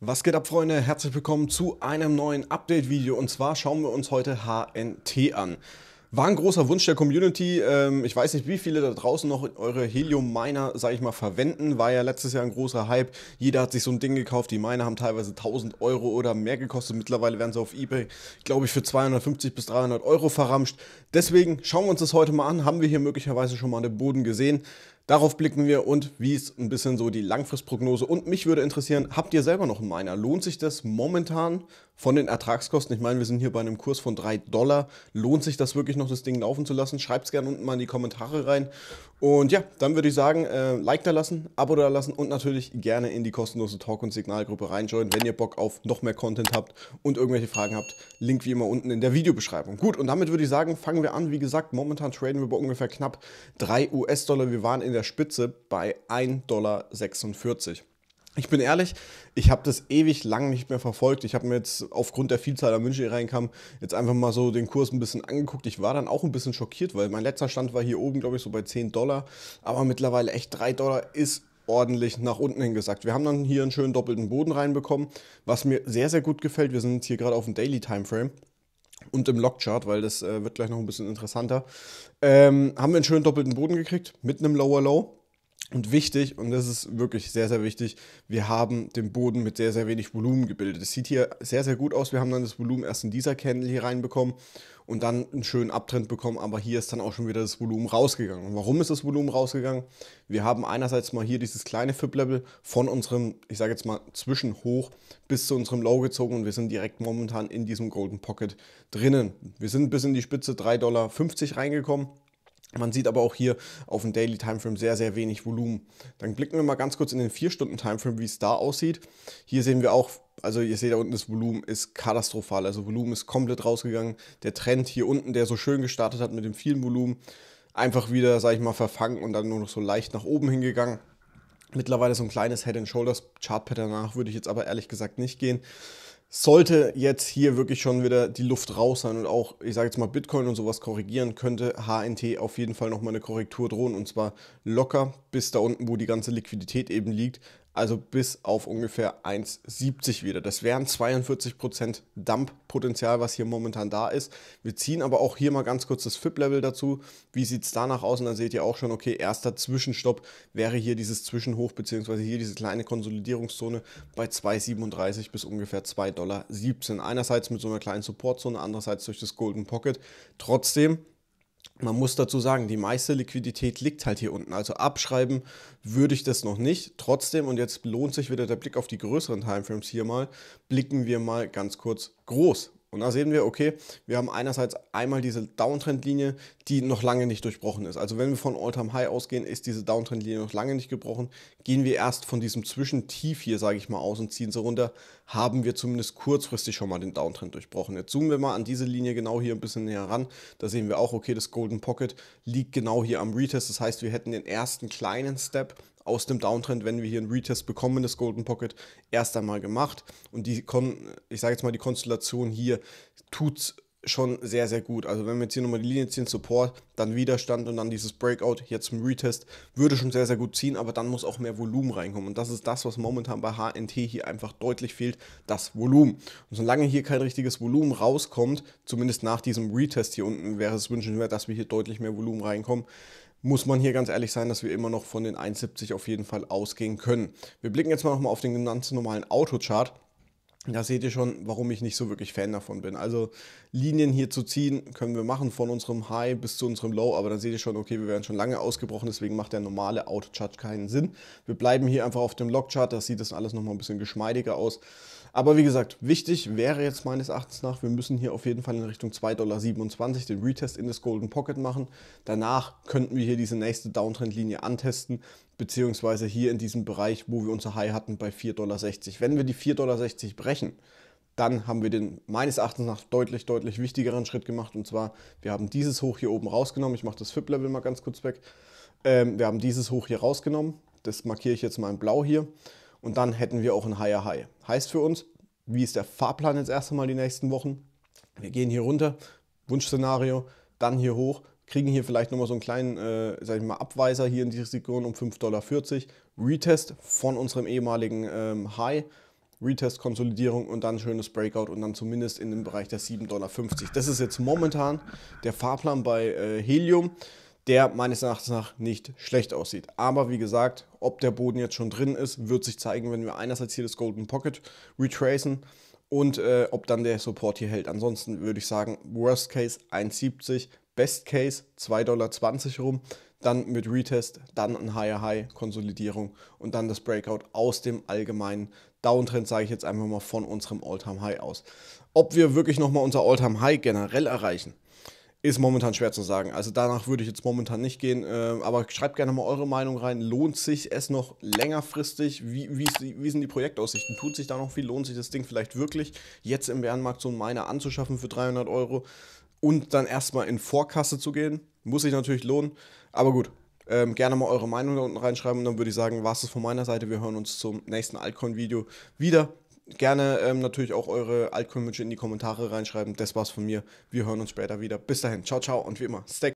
Was geht ab, Freunde? Herzlich willkommen zu einem neuen Update-Video. Und zwar schauen wir uns heute HNT an. War ein großer Wunsch der Community. Ähm, ich weiß nicht, wie viele da draußen noch eure Helium-Miner, sag ich mal, verwenden. War ja letztes Jahr ein großer Hype. Jeder hat sich so ein Ding gekauft. Die Miner haben teilweise 1000 Euro oder mehr gekostet. Mittlerweile werden sie auf Ebay, glaube ich, für 250 bis 300 Euro verramscht. Deswegen schauen wir uns das heute mal an. Haben wir hier möglicherweise schon mal den Boden gesehen? Darauf blicken wir und wie ist ein bisschen so die Langfristprognose. Und mich würde interessieren, habt ihr selber noch einen Miner? Lohnt sich das momentan von den Ertragskosten? Ich meine, wir sind hier bei einem Kurs von 3 Dollar. Lohnt sich das wirklich noch, das Ding laufen zu lassen? Schreibt es gerne unten mal in die Kommentare rein. Und ja, dann würde ich sagen, äh, Like da lassen, Abo da lassen und natürlich gerne in die kostenlose Talk- und Signalgruppe reinjoinen, wenn ihr Bock auf noch mehr Content habt und irgendwelche Fragen habt. Link wie immer unten in der Videobeschreibung. Gut, und damit würde ich sagen, fangen wir an. Wie gesagt, momentan traden wir bei ungefähr knapp 3 US-Dollar. Wir waren in der Spitze bei 1,46 Dollar. Ich bin ehrlich, ich habe das ewig lang nicht mehr verfolgt. Ich habe mir jetzt aufgrund der Vielzahl der München, die reinkamen, jetzt einfach mal so den Kurs ein bisschen angeguckt. Ich war dann auch ein bisschen schockiert, weil mein letzter Stand war hier oben, glaube ich, so bei 10 Dollar. Aber mittlerweile echt 3 Dollar ist ordentlich nach unten hin hingesackt. Wir haben dann hier einen schönen doppelten Boden reinbekommen, was mir sehr, sehr gut gefällt. Wir sind jetzt hier gerade auf dem Daily Timeframe und im Lockchart, weil das äh, wird gleich noch ein bisschen interessanter. Ähm, haben wir einen schönen doppelten Boden gekriegt mit einem Lower Low. Und wichtig, und das ist wirklich sehr, sehr wichtig, wir haben den Boden mit sehr, sehr wenig Volumen gebildet. Es sieht hier sehr, sehr gut aus. Wir haben dann das Volumen erst in dieser Candle hier reinbekommen und dann einen schönen Abtrend bekommen, aber hier ist dann auch schon wieder das Volumen rausgegangen. Und warum ist das Volumen rausgegangen? Wir haben einerseits mal hier dieses kleine fip level von unserem, ich sage jetzt mal, Zwischenhoch bis zu unserem Low gezogen und wir sind direkt momentan in diesem Golden Pocket drinnen. Wir sind bis in die Spitze 3,50 Dollar reingekommen man sieht aber auch hier auf dem Daily Timeframe sehr, sehr wenig Volumen. Dann blicken wir mal ganz kurz in den 4-Stunden-Timeframe, wie es da aussieht. Hier sehen wir auch, also ihr seht da unten, das Volumen ist katastrophal. Also Volumen ist komplett rausgegangen. Der Trend hier unten, der so schön gestartet hat mit dem vielen Volumen, einfach wieder, sage ich mal, verfangen und dann nur noch so leicht nach oben hingegangen. Mittlerweile so ein kleines Head-and-Shoulders-Chart-Pattern nach würde ich jetzt aber ehrlich gesagt nicht gehen sollte jetzt hier wirklich schon wieder die Luft raus sein und auch, ich sage jetzt mal, Bitcoin und sowas korrigieren, könnte HNT auf jeden Fall nochmal eine Korrektur drohen und zwar locker bis da unten, wo die ganze Liquidität eben liegt also bis auf ungefähr 1,70 wieder. Das wären 42% Dump-Potenzial, was hier momentan da ist. Wir ziehen aber auch hier mal ganz kurz das FIP-Level dazu. Wie sieht es danach aus? Und dann seht ihr auch schon, okay, erster Zwischenstopp wäre hier dieses Zwischenhoch, beziehungsweise hier diese kleine Konsolidierungszone bei 2,37 bis ungefähr 2,17 Dollar. Einerseits mit so einer kleinen Supportzone, andererseits durch das Golden Pocket. Trotzdem man muss dazu sagen, die meiste Liquidität liegt halt hier unten. Also abschreiben würde ich das noch nicht. Trotzdem, und jetzt lohnt sich wieder der Blick auf die größeren Timeframes hier mal, blicken wir mal ganz kurz groß und da sehen wir, okay, wir haben einerseits einmal diese Downtrendlinie, die noch lange nicht durchbrochen ist. Also wenn wir von all time High ausgehen, ist diese Downtrendlinie noch lange nicht gebrochen. Gehen wir erst von diesem Zwischentief hier, sage ich mal, aus und ziehen sie runter, haben wir zumindest kurzfristig schon mal den Downtrend durchbrochen. Jetzt zoomen wir mal an diese Linie genau hier ein bisschen näher ran. Da sehen wir auch, okay, das Golden Pocket liegt genau hier am Retest. Das heißt, wir hätten den ersten kleinen Step aus dem Downtrend, wenn wir hier einen Retest bekommen das Golden Pocket, erst einmal gemacht. Und die, Kon ich sage jetzt mal, die Konstellation hier tut schon sehr, sehr gut. Also wenn wir jetzt hier nochmal die Linie ziehen, Support, dann Widerstand und dann dieses Breakout hier zum Retest, würde schon sehr, sehr gut ziehen, aber dann muss auch mehr Volumen reinkommen. Und das ist das, was momentan bei HNT hier einfach deutlich fehlt, das Volumen. Und solange hier kein richtiges Volumen rauskommt, zumindest nach diesem Retest hier unten, wäre es wünschenswert, dass wir hier deutlich mehr Volumen reinkommen muss man hier ganz ehrlich sein, dass wir immer noch von den 1,70 auf jeden Fall ausgehen können. Wir blicken jetzt mal nochmal auf den ganz normalen Autochart. Da seht ihr schon, warum ich nicht so wirklich Fan davon bin. Also Linien hier zu ziehen, können wir machen von unserem High bis zu unserem Low, aber dann seht ihr schon, okay, wir werden schon lange ausgebrochen, deswegen macht der normale Autochart keinen Sinn. Wir bleiben hier einfach auf dem Logchart, Da sieht das alles nochmal ein bisschen geschmeidiger aus. Aber wie gesagt, wichtig wäre jetzt meines Erachtens nach, wir müssen hier auf jeden Fall in Richtung 2,27 Dollar den Retest in das Golden Pocket machen. Danach könnten wir hier diese nächste Downtrendlinie antesten, beziehungsweise hier in diesem Bereich, wo wir unser High hatten, bei 4,60 Dollar. Wenn wir die 4,60 Dollar brechen, dann haben wir den meines Erachtens nach deutlich, deutlich wichtigeren Schritt gemacht. Und zwar, wir haben dieses Hoch hier oben rausgenommen. Ich mache das FIP-Level mal ganz kurz weg. Ähm, wir haben dieses Hoch hier rausgenommen. Das markiere ich jetzt mal in Blau hier. Und dann hätten wir auch ein Higher High. Heißt für uns, wie ist der Fahrplan jetzt erst einmal die nächsten Wochen. Wir gehen hier runter, Wunschszenario, dann hier hoch, kriegen hier vielleicht nochmal so einen kleinen, äh, sag ich mal, Abweiser hier in die Region um 5,40 Dollar. Retest von unserem ehemaligen ähm, High. Retest, Konsolidierung und dann schönes Breakout und dann zumindest in den Bereich der 7,50 Dollar. Das ist jetzt momentan der Fahrplan bei äh, Helium der meines Erachtens nach nicht schlecht aussieht. Aber wie gesagt, ob der Boden jetzt schon drin ist, wird sich zeigen, wenn wir einerseits hier das Golden Pocket retracen und äh, ob dann der Support hier hält. Ansonsten würde ich sagen, Worst Case 1,70, Best Case 2,20 Dollar rum, dann mit Retest, dann ein Higher High, Konsolidierung und dann das Breakout aus dem allgemeinen Downtrend, sage ich jetzt einfach mal von unserem All-Time High aus. Ob wir wirklich nochmal unser All-Time High generell erreichen, ist momentan schwer zu sagen. Also danach würde ich jetzt momentan nicht gehen. Äh, aber schreibt gerne mal eure Meinung rein. Lohnt sich es noch längerfristig? Wie, wie, wie sind die Projektaussichten? Tut sich da noch viel? Lohnt sich das Ding vielleicht wirklich, jetzt im Bärenmarkt so einen Miner anzuschaffen für 300 Euro und dann erstmal in Vorkasse zu gehen? Muss sich natürlich lohnen. Aber gut, ähm, gerne mal eure Meinung da unten reinschreiben. Und dann würde ich sagen, war es von meiner Seite. Wir hören uns zum nächsten Altcoin-Video wieder gerne ähm, natürlich auch eure altcoin in die Kommentare reinschreiben. Das war's von mir. Wir hören uns später wieder. Bis dahin. Ciao, ciao und wie immer, stay